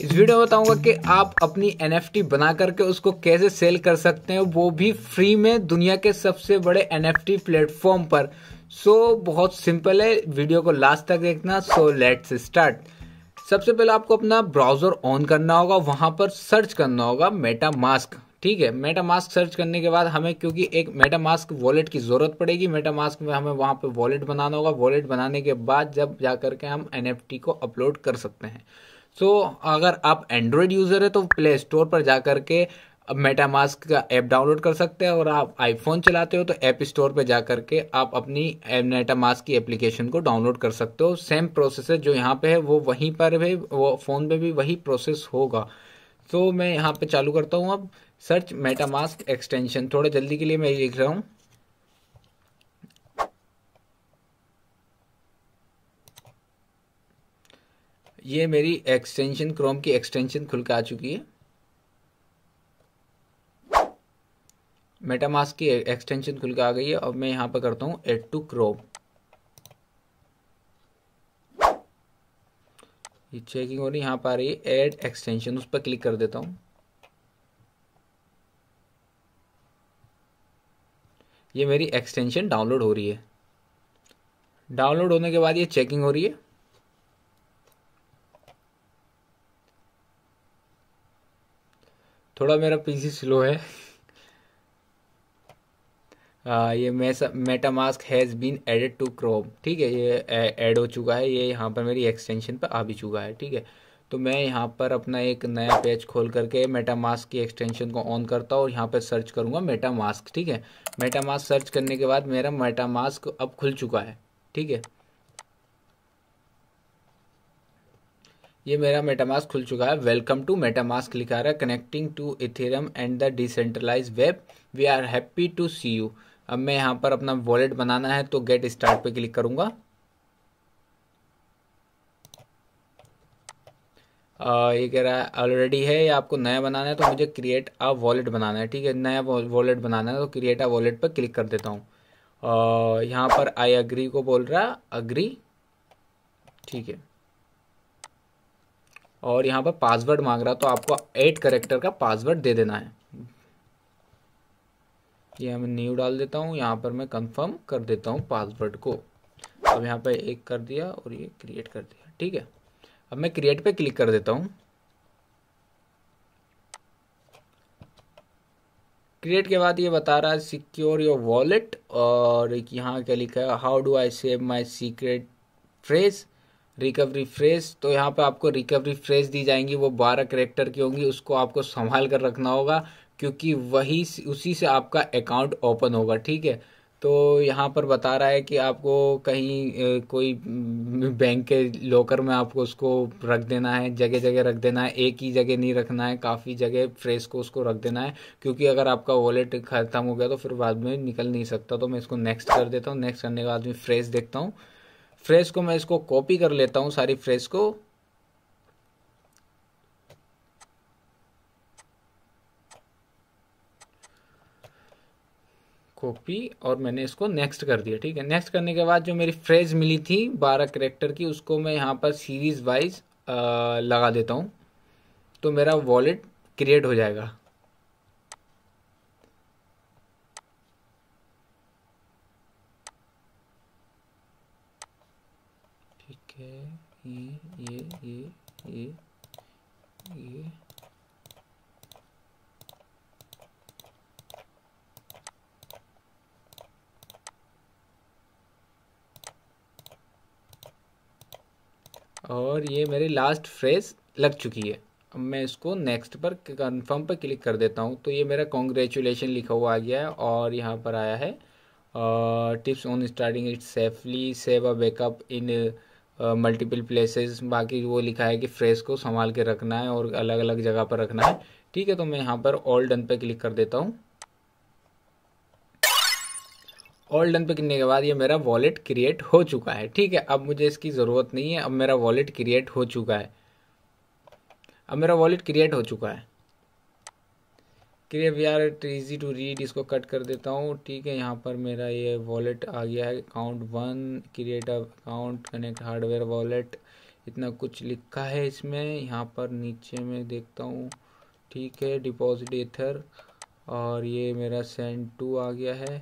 इस वीडियो में बताऊंगा कि आप अपनी एन बना करके उसको कैसे सेल कर सकते हैं वो भी फ्री में दुनिया के सबसे बड़े एन एफ प्लेटफॉर्म पर सो so, बहुत सिंपल है वीडियो को लास्ट तक देखना सो लेट्स स्टार्ट सबसे पहले आपको अपना ब्राउजर ऑन करना होगा वहां पर सर्च करना होगा मेटा मास्क ठीक है मेटा मास्क सर्च करने के बाद हमें क्योंकि एक मेटा मास्क वॉलेट की ज़रूरत पड़ेगी मेटा मास्क में हमें वहां पर वॉलेट बनाना होगा वॉलेट बनाने के बाद जब जा करके हम एन को अपलोड कर सकते हैं सो so, अगर आप एंड्रॉयड यूज़र है तो प्ले स्टोर पर जा कर के मेटामास्क का ऐप डाउनलोड कर सकते हैं और आप आईफोन चलाते हो तो ऐप स्टोर पर जा कर के आप अपनी मेटामास्क की एप्लीकेशन को डाउनलोड कर सकते हो सेम प्रोसेस है जो यहाँ पे है वो वहीं पर भी वो फ़ोन पे भी वही प्रोसेस होगा so, मैं यहाँ पे चालू करता हूँ अब सर्च मेटामास्क एक्सटेंशन थोड़ा जल्दी के लिए मैं लिख रहा हूँ ये मेरी एक्सटेंशन क्रोम की एक्सटेंशन खुल के आ चुकी है मेटामास्क की एक्सटेंशन खुल के आ गई है अब मैं यहाँ पर करता हूँ एड टू क्रोम ये चेकिंग हो रही यहाँ पर आ रही है एड एक्सटेंशन उस पर क्लिक कर देता हूँ ये मेरी एक्सटेंशन डाउनलोड हो रही है डाउनलोड होने के बाद ये चेकिंग हो रही है थोड़ा मेरा पीसी स्लो है आ, ये MetaMask has been added to Chrome ठीक है ये ऐड हो चुका है ये यहाँ पर मेरी एक्सटेंशन पर आ भी चुका है ठीक है तो मैं यहाँ पर अपना एक नया पेज खोल करके मेटा मास्क की एक्सटेंशन को ऑन करता हूँ और यहाँ पर सर्च करूँगा मेटा मास्क ठीक है मेटा मास्क सर्च करने के बाद मेरा मेटा मास्क अब खुल चुका है ठीक है ये मेरा मेटामास्क खुल चुका है वेलकम टू मेटामास्क लिखा रहा है connecting to Ethereum and the decentralize web we are happy to see you अब मैं यहाँ पर अपना वॉलेट बनाना है तो गेट स्टार्ट पे क्लिक करूँगा ये कह रहा है ऑलरेडी है या आपको नया बनाना है तो मुझे क्रिएट अ वॉलेट बनाना है ठीक है नया वॉलेट बनाना है तो क्रिएट अ वॉलेट पर क्लिक कर देता हूँ यहाँ पर आई अग्री को बोल रहा अग्री ठीक है और यहाँ पर पासवर्ड मांग रहा तो आपको एट करेक्टर का पासवर्ड दे देना है ये मैं न्यू डाल देता हूँ यहाँ पर मैं कंफर्म कर देता हूँ पासवर्ड को अब यहाँ पर एक कर दिया और ये क्रिएट कर दिया ठीक है अब मैं क्रिएट पे क्लिक कर देता हूँ क्रिएट के बाद ये बता रहा है सिक्योर योर वॉलेट और यहाँ क्या लिखा है how do I save my secret phrase recovery phrase तो यहाँ पे आपको रिकवरी फ्रेज दी जाएंगी वो बारह करेक्टर की होंगी उसको आपको संभाल कर रखना होगा क्योंकि वही उसी से आपका अकाउंट ओपन होगा ठीक है तो यहाँ पर बता रहा है कि आपको कहीं कोई बैंक के लॉकर में आपको उसको रख देना है जगह जगह रख देना है एक ही जगह नहीं रखना है काफ़ी जगह फ्रेश को उसको रख देना है क्योंकि अगर आपका वॉलेट ख़त्म हो गया तो फिर बाद में निकल नहीं सकता तो मैं इसको नेक्स्ट कर देता हूँ नेक्स्ट करने के बाद में फ्रेश देखता हूँ फ्रेज को मैं इसको कॉपी कर लेता हूं सारी फ्रेज को कॉपी और मैंने इसको नेक्स्ट कर दिया ठीक है नेक्स्ट करने के बाद जो मेरी फ्रेज मिली थी बारह करेक्टर की उसको मैं यहाँ पर सीरीज वाइज लगा देता हूँ तो मेरा वॉलेट क्रिएट हो जाएगा है ये ये ये ये ये और ये मेरी लास्ट फ्रेज लग चुकी है अब मैं इसको नेक्स्ट पर कंफर्म पर क्लिक कर देता हूँ तो ये मेरा कॉन्ग्रेचुलेशन लिखा हुआ आ गया है और यहाँ पर आया है tips on starting it safely save a backup in multiple places बाकी वो लिखा है कि फ्रेश को संभाल के रखना है और अलग अलग जगह पर रखना है ठीक है तो मैं यहाँ पर ऑल डन पे क्लिक कर देता हूँ ऑल डन पे करने के बाद ये मेरा वॉलेट क्रिएट हो चुका है ठीक है अब मुझे इसकी ज़रूरत नहीं है अब मेरा वॉलेट क्रिएट हो चुका है अब मेरा वॉलेट क्रिएट हो चुका है we are it easy to read इसको कट कर देता हूँ ठीक है यहाँ पर मेरा ये वॉलेट आ गया है account one create account connect hardware wallet इतना कुछ लिखा है इसमें यहाँ पर नीचे में देखता हूँ ठीक है डिपॉजिट एथर और ये मेरा सेंड टू आ गया है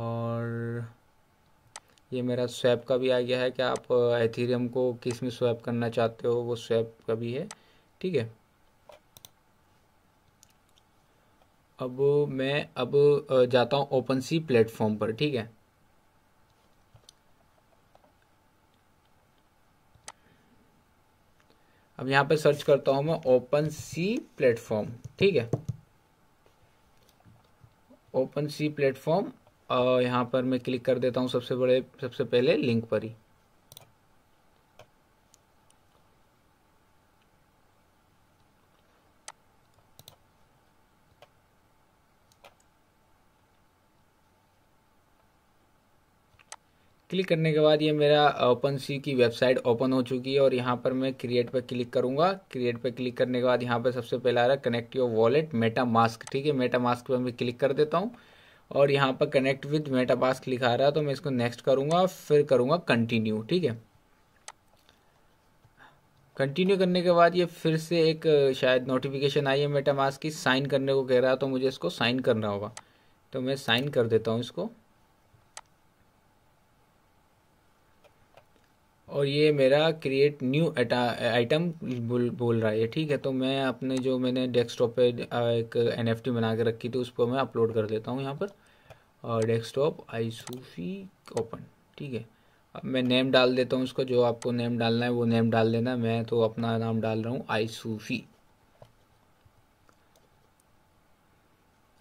और ये मेरा स्वैप का भी आ गया है कि आप एथीरियम uh, को किस में स्वैप करना चाहते हो वो स्वैप का भी है ठीक है अब मैं अब जाता हूँ ओपन सी प्लेटफॉर्म पर ठीक है अब यहाँ पे सर्च करता हूँ मैं ओपन सी प्लेटफॉर्म ठीक है ओपन सी प्लेटफॉर्म यहाँ पर मैं क्लिक कर देता हूँ सबसे बड़े सबसे पहले लिंक पर ही क्लिक करने के बाद ये मेरा ओपन सी की वेबसाइट ओपन हो चुकी है और यहाँ पर मैं क्रिएट पर क्लिक करूंगा क्रिएट पर क्लिक करने के बाद यहाँ पर सबसे पहले आ रहा है connect your wallet MetaMask ठीक है मेटा मास्क पर मैं क्लिक कर देता हूँ और यहाँ पर कनेक्ट विथ मेटा मास्क लिखा रहा है तो मैं इसको नेक्स्ट करूँगा फिर करूंगा कंटिन्यू ठीक है कंटिन्यू करने के बाद ये फिर से एक शायद नोटिफिकेशन आई है मेटा मास्क की साइन करने को कह रहा है तो मुझे इसको साइन करना होगा तो मैं साइन कर देता हूँ इसको और ये मेरा क्रिएट न्यू आइटम बोल बोल रहा है ठीक है तो मैं अपने जो मैंने डेस्कटॉप पे एक एन बना के रखी थी उसको मैं अपलोड कर देता हूँ यहाँ पर और डेस्कटॉप आईसूफी ओपन ठीक है अब मैं नेम डाल देता हूँ उसको जो आपको नेम डालना है वो नेम डाल देना मैं तो अपना नाम डाल रहा हूँ आईसूफी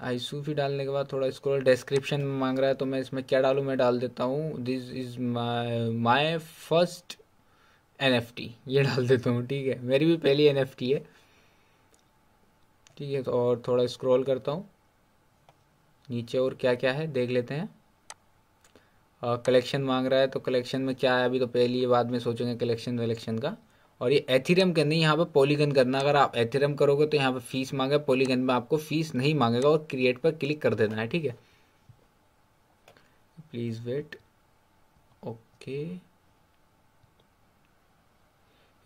आई सूफी डालने के बाद थोड़ा स्क्रॉल डिस्क्रिप्शन में मांग रहा है तो मैं इसमें क्या डालूँ मैं डाल देता हूँ this is my first N F T ये डाल देता हूँ ठीक है मेरी भी पहली एन एफ टी है ठीक है तो और थोड़ा स्क्रॉल करता हूँ नीचे और क्या क्या है देख लेते हैं कलेक्शन मांग रहा है तो कलेक्शन में क्या है अभी तो पहली बाद में सोचेंगे कलेक्शन वलेक्शन का और ये एथीरियम के है यहाँ पर पॉलीगन करना अगर आप एथीरियम करोगे तो यहाँ पर फीस मांगे पॉलीगन में आपको फीस नहीं मांगेगा और क्रिएट पर क्लिक कर देना है ठीक है please wait okay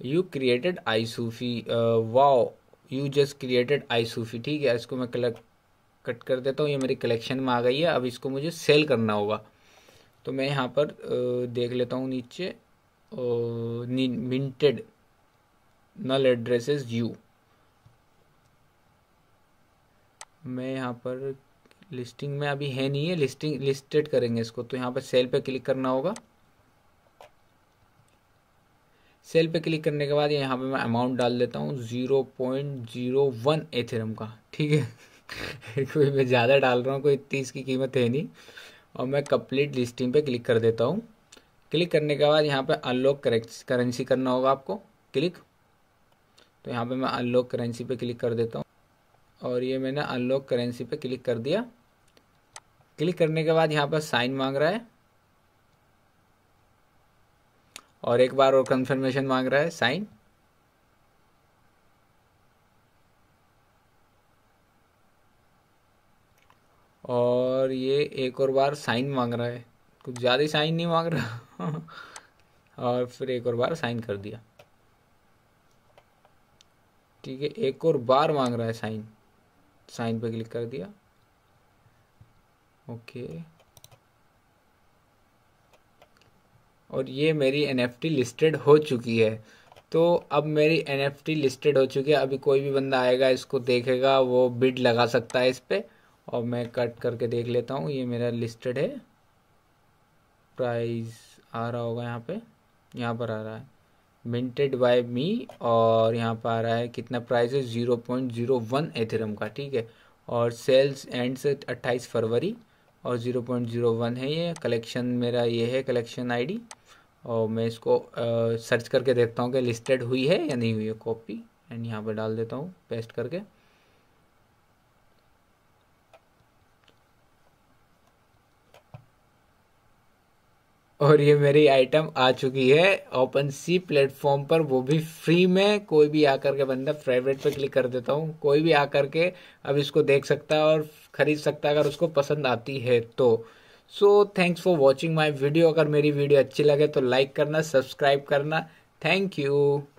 you created I सूफी wow you just created I सूफी ठीक है इसको मैं कलेक्ट कट कर देता हूँ ये मेरी कलेक्शन में आ गई है अब इसको मुझे सेल करना होगा तो मैं यहाँ पर uh, देख लेता हूँ नीचे minted uh, null address is you मैं यहाँ पर लिस्टिंग में अभी है नहीं है लिस्टिंग लिस्टेड करेंगे इसको तो यहाँ पर सेल पे क्लिक करना होगा सेल पे क्लिक करने के बाद यहाँ पे मैं अमाउंट डाल देता हूँ zero point zero one Ethereum का ठीक है कोई मैं ज़्यादा डाल रहा हूँ कोई तीस की कीमत है नहीं और मैं कंप्लीट लिस्टिंग पे क्लिक कर देता हूँ क्लिक करने के बाद यहाँ पे अनलॉक करेंसी करना होगा आपको क्लिक तो यहाँ पे मैं अनलॉक करेंसी पे क्लिक कर देता हूँ और ये मैंने अनलॉक करेंसी पे क्लिक कर दिया क्लिक करने के बाद यहाँ पर साइन मांग रहा है और एक बार और कंफर्मेशन मांग रहा है साइन और ये एक और बार साइन मांग रहा है कुछ ज़्यादा साइन नहीं मांग रहा और फिर एक और बार साइन कर दिया ठीक है एक और बार मांग रहा है साइन साइन पर क्लिक कर दिया ओके और ये मेरी एन लिस्टेड हो चुकी है तो अब मेरी एन लिस्टेड हो चुकी है अभी कोई भी बंदा आएगा इसको देखेगा वो बिड लगा सकता है इस पर और मैं कट करके देख लेता हूँ ये मेरा लिस्टेड है प्राइस आ रहा होगा यहाँ पे यहाँ पर आ रहा है मिंटेड बाय मी और यहाँ पर आ रहा है कितना प्राइस है zero point zero one Ethereum का ठीक है और सेल्स एंड से अट्ठाईस फरवरी और ज़ीरो पॉइंट ज़ीरो वन है ये कलेक्शन मेरा ये है कलेक्शन आईडी और मैं इसको सर्च करके देखता हूँ कि लिस्टेड हुई है या नहीं हुई है कॉपी एंड यहाँ पर डाल देता हूँ पेस्ट करके और ये मेरी आइटम आ चुकी है ओपन सी प्लेटफॉर्म पर वो भी फ्री में कोई भी आकर के बंदा प्राइवेट पे क्लिक कर देता हूँ कोई भी आकर के अब इसको देख सकता है और ख़रीद सकता है अगर उसको पसंद आती है तो so thanks for watching my video अगर मेरी वीडियो अच्छी लगे तो लाइक करना सब्सक्राइब करना थैंक यू